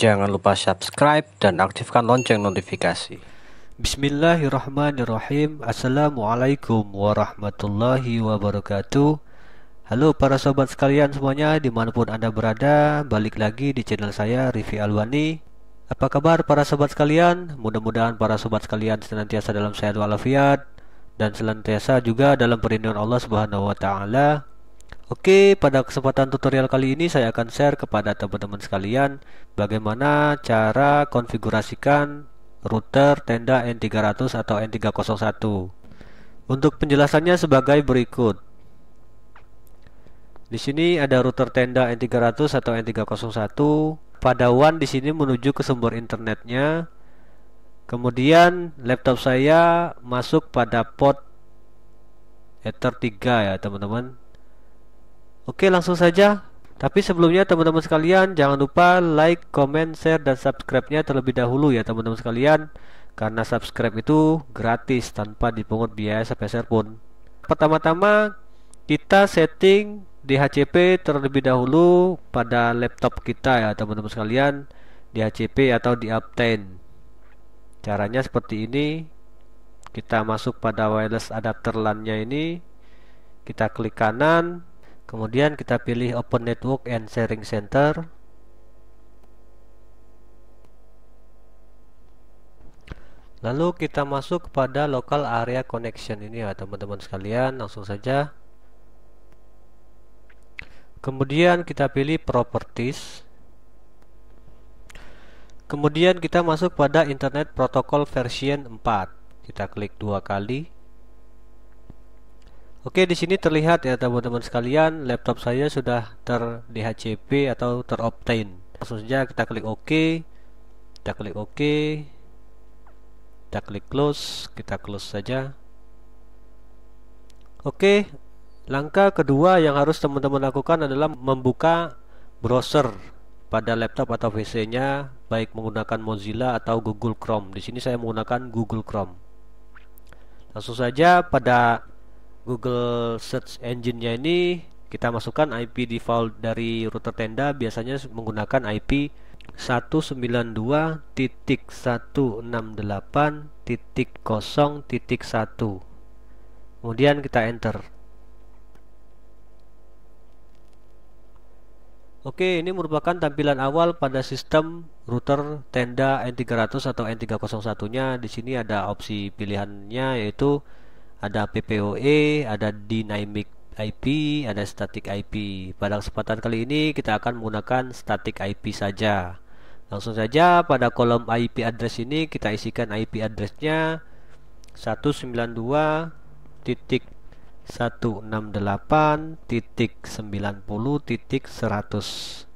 Jangan lupa subscribe dan aktifkan lonceng notifikasi. Bismillahirrahmanirrahim. Assalamualaikum warahmatullahi wabarakatuh. Halo para sobat sekalian semuanya dimanapun Anda berada Balik lagi di channel saya Rifi Alwani Apa kabar para sobat sekalian? Mudah-mudahan para sobat sekalian senantiasa dalam sehat walafiat Dan senantiasa juga dalam perlindungan Allah Subhanahu Wa Taala. Oke, pada kesempatan tutorial kali ini saya akan share kepada teman-teman sekalian bagaimana cara konfigurasikan router Tenda N300 atau N301. Untuk penjelasannya sebagai berikut. Di sini ada router Tenda N300 atau N301. Pada WAN di sini menuju ke sumber internetnya. Kemudian laptop saya masuk pada port Ether 3 ya, teman-teman Oke langsung saja tapi sebelumnya teman-teman sekalian jangan lupa like, comment, share, dan subscribe-nya terlebih dahulu ya teman-teman sekalian Karena subscribe itu gratis tanpa dipungut biaya sepeser pun Pertama-tama kita setting DHCP terlebih dahulu pada laptop kita ya teman-teman sekalian DHCP atau di Uptain Caranya seperti ini Kita masuk pada wireless adapter LAN-nya ini Kita klik kanan Kemudian kita pilih Open Network and Sharing Center. Lalu kita masuk kepada local area connection ini ya teman-teman sekalian, langsung saja. Kemudian kita pilih properties. Kemudian kita masuk pada internet protocol version 4. Kita klik dua kali. Oke, di sini terlihat ya teman-teman sekalian, laptop saya sudah ter DHCP atau terobtain. Langsung saja kita klik OK. Kita klik OK. Kita klik close, kita close saja. Oke. Langkah kedua yang harus teman-teman lakukan adalah membuka browser pada laptop atau PC-nya baik menggunakan Mozilla atau Google Chrome. Di sini saya menggunakan Google Chrome. Langsung saja pada Google Search Engine-nya ini kita masukkan IP default dari router tenda biasanya menggunakan IP 192.168.0.1 kemudian kita enter Oke, ini merupakan tampilan awal pada sistem router Tenda N300 atau N301-nya. Di sini ada opsi pilihannya yaitu ada PPOE, ada dynamic IP, ada static IP. Pada kesempatan kali ini kita akan menggunakan static IP saja. Langsung saja pada kolom IP address ini kita isikan IP addressnya 192.168.90.100.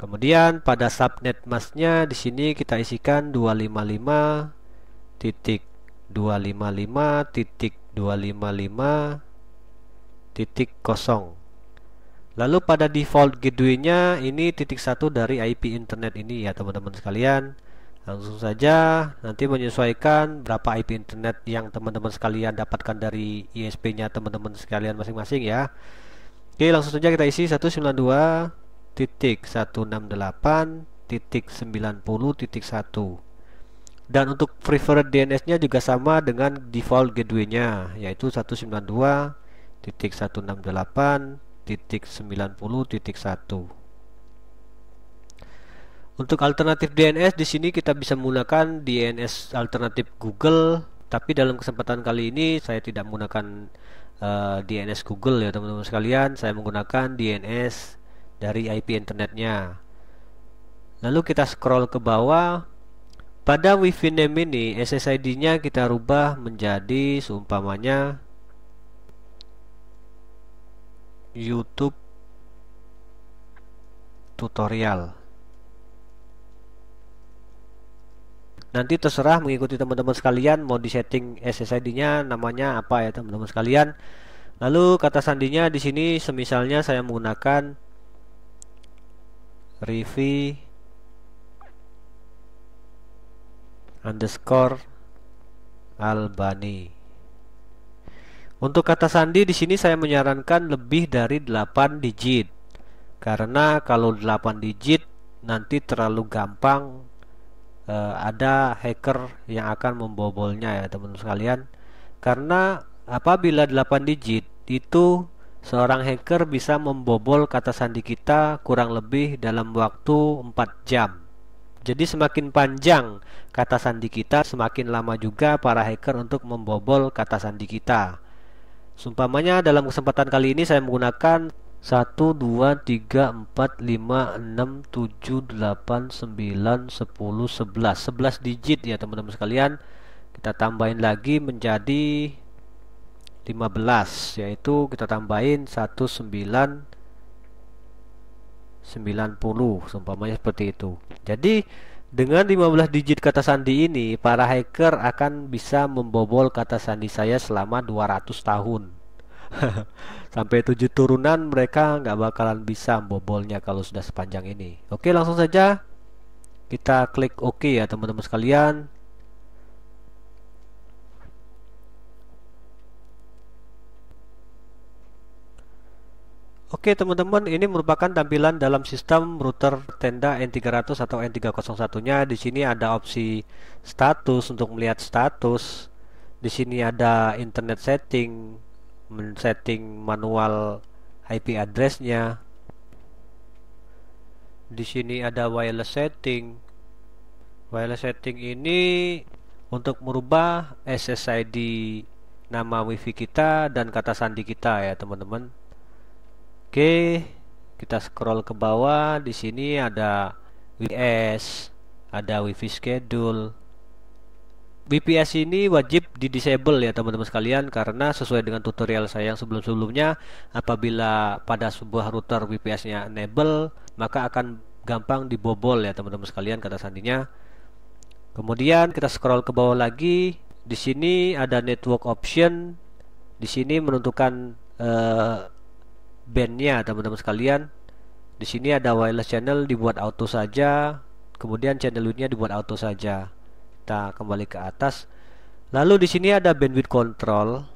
Kemudian pada subnet masknya di sini kita isikan 255 titik 255 titik titik kosong lalu pada default gateway nya ini titik satu dari IP internet ini ya teman-teman sekalian langsung saja nanti menyesuaikan berapa IP internet yang teman-teman sekalian dapatkan dari ISP nya teman-teman sekalian masing-masing ya Oke langsung saja kita isi 192 titik 168 titik 90 titik 1 dan untuk preferred DNS-nya juga sama dengan default gateway-nya yaitu 192.168.90.1 untuk alternatif DNS di sini kita bisa menggunakan DNS alternatif Google, tapi dalam kesempatan kali ini saya tidak menggunakan uh, eh, DNS Google ya teman-teman sekalian, saya menggunakan DNS dari IP internetnya. Lalu kita scroll ke bawah, pada wifi name ini SSID-nya kita rubah menjadi seumpamanya YouTube tutorial. Nanti terserah mengikuti teman-teman sekalian mau di setting SSID-nya namanya apa ya teman-teman sekalian. Lalu kata sandinya di sini semisalnya saya menggunakan review underscore Albani. Untuk kata sandi di sini saya menyarankan lebih dari 8 digit. Karena kalau 8 digit nanti terlalu gampang eh, ada hacker yang akan membobolnya ya teman-teman sekalian. Karena apabila 8 digit itu seorang hacker bisa membobol kata sandi kita kurang lebih dalam waktu 4 jam. Jadi semakin panjang kata sandi kita, semakin lama juga para hacker untuk membobol kata sandi kita. Sumpamanya dalam kesempatan kali ini saya menggunakan 1, 2, 3, 4, 5, 6, 7, 8, 9, 10, 11 11 digit ya teman-teman sekalian Kita tambahin lagi menjadi 15 Yaitu kita tambahin 19 90 seumpamanya seperti itu jadi dengan 15 digit kata sandi ini para hacker akan bisa membobol kata sandi saya selama 200 tahun sampai tujuh turunan mereka nggak bakalan bisa membobolnya kalau sudah sepanjang ini oke langsung saja kita klik oke OK ya teman-teman sekalian Oke teman-teman, ini merupakan tampilan dalam sistem router tenda N300 atau N301-nya. Di sini ada opsi status untuk melihat status. Di sini ada internet setting, setting manual IP address-nya. Di sini ada wireless setting. Wireless setting ini untuk merubah SSID nama WiFi kita dan kata sandi kita ya teman-teman. Oke, kita scroll ke bawah. Di sini ada WPS, ada WiFi schedule. WPS ini wajib di disable ya teman-teman sekalian karena sesuai dengan tutorial saya yang sebelum-sebelumnya apabila pada sebuah router WPS-nya enable maka akan gampang dibobol ya teman-teman sekalian kata sandinya. Kemudian kita scroll ke bawah lagi. Di sini ada network option. Di sini menentukan eh, bandnya teman-teman sekalian di sini ada wireless channel dibuat auto saja kemudian channel widthnya dibuat auto saja kita kembali ke atas lalu di sini ada bandwidth control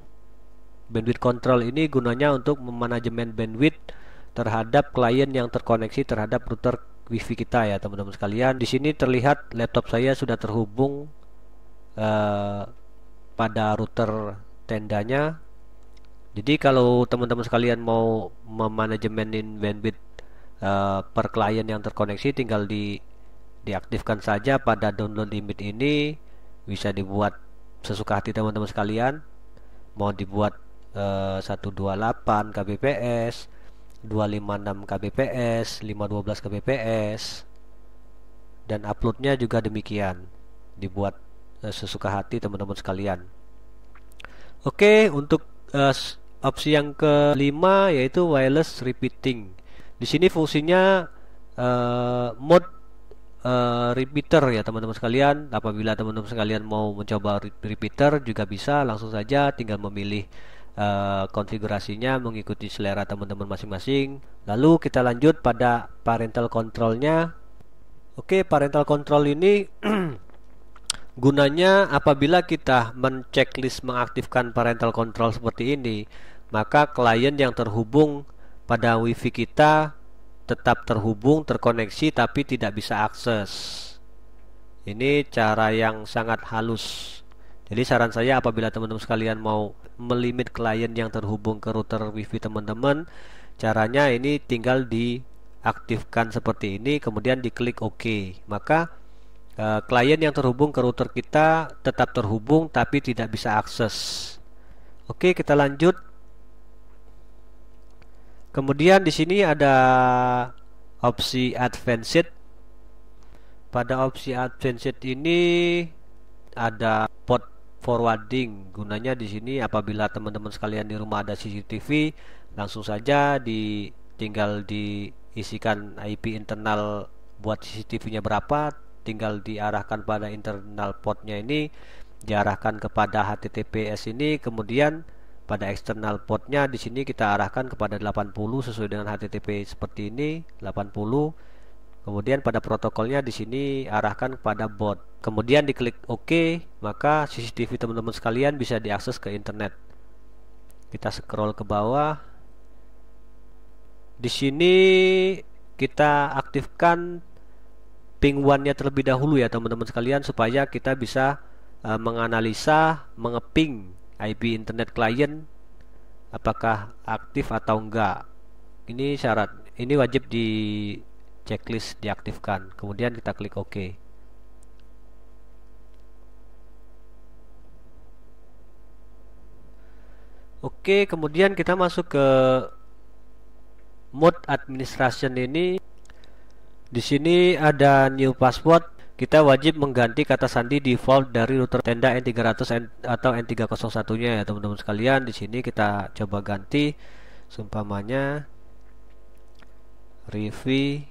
bandwidth control ini gunanya untuk memanajemen bandwidth terhadap klien yang terkoneksi terhadap router wifi kita ya teman-teman sekalian di sini terlihat laptop saya sudah terhubung eh, pada router tendanya jadi kalau teman-teman sekalian mau memanajemenin bandwidth uh, per klien yang terkoneksi tinggal di diaktifkan saja pada download limit ini bisa dibuat sesuka hati teman-teman sekalian mau dibuat uh, 128 kbps 256 kbps 512 kbps dan uploadnya juga demikian dibuat uh, sesuka hati teman-teman sekalian oke okay, untuk uh, Opsi yang kelima yaitu wireless repeating. Di sini fungsinya uh, mode uh, repeater ya teman-teman sekalian. Apabila teman-teman sekalian mau mencoba repeater juga bisa langsung saja tinggal memilih uh, konfigurasinya mengikuti selera teman-teman masing-masing. Lalu kita lanjut pada parental controlnya. Oke, parental control ini gunanya apabila kita menceklis mengaktifkan parental control seperti ini maka klien yang terhubung pada wifi kita tetap terhubung terkoneksi tapi tidak bisa akses ini cara yang sangat halus jadi saran saya apabila teman-teman sekalian mau melimit klien yang terhubung ke router wifi teman-teman caranya ini tinggal diaktifkan seperti ini kemudian diklik OK maka eh, klien yang terhubung ke router kita tetap terhubung tapi tidak bisa akses Oke kita lanjut Kemudian di sini ada opsi advanced. Pada opsi advanced ini ada port forwarding. Gunanya di sini apabila teman-teman sekalian di rumah ada CCTV, langsung saja di tinggal diisikan IP internal buat CCTV-nya berapa, tinggal diarahkan pada internal portnya ini, diarahkan kepada HTTPS ini, kemudian pada external portnya di sini kita arahkan kepada 80 sesuai dengan HTTP seperti ini 80 kemudian pada protokolnya di sini arahkan kepada bot kemudian diklik OK maka CCTV teman-teman sekalian bisa diakses ke internet kita scroll ke bawah di sini kita aktifkan ping one-nya terlebih dahulu ya teman-teman sekalian supaya kita bisa eh, menganalisa mengeping IP internet client apakah aktif atau enggak ini syarat ini wajib di checklist diaktifkan kemudian kita klik OK Oke, kemudian kita masuk ke mode administration ini. Di sini ada new password kita wajib mengganti kata sandi default dari router tenda N300 atau N301 nya ya teman-teman sekalian di sini kita coba ganti seumpamanya Rivi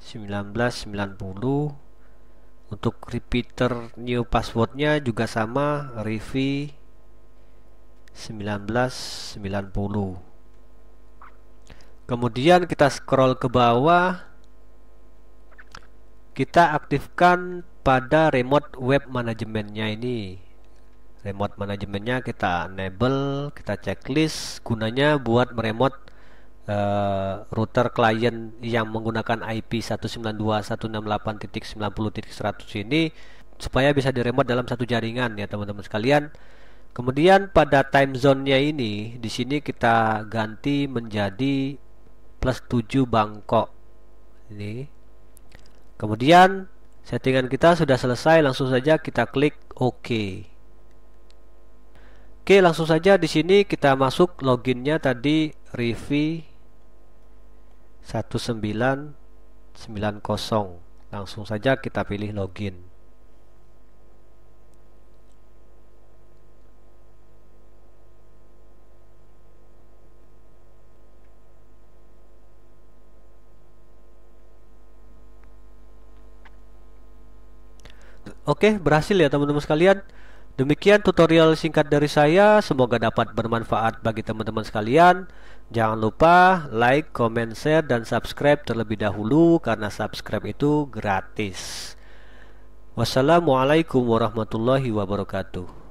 1990 untuk repeater new passwordnya juga sama Rivi 1990 kemudian kita scroll ke bawah kita aktifkan pada remote web manajemennya ini remote manajemennya kita enable kita checklist gunanya buat meremot uh, eh, router klien yang menggunakan IP 192.168.90.100 ini supaya bisa diremot dalam satu jaringan ya teman-teman sekalian kemudian pada time zone-nya ini di sini kita ganti menjadi plus 7 Bangkok ini Kemudian settingan kita sudah selesai, langsung saja kita klik OK. Oke, langsung saja di sini kita masuk loginnya tadi Rivi 1990. Langsung saja kita pilih login. Oke, berhasil ya teman-teman sekalian. Demikian tutorial singkat dari saya, semoga dapat bermanfaat bagi teman-teman sekalian. Jangan lupa like, comment, share, dan subscribe terlebih dahulu karena subscribe itu gratis. Wassalamualaikum warahmatullahi wabarakatuh.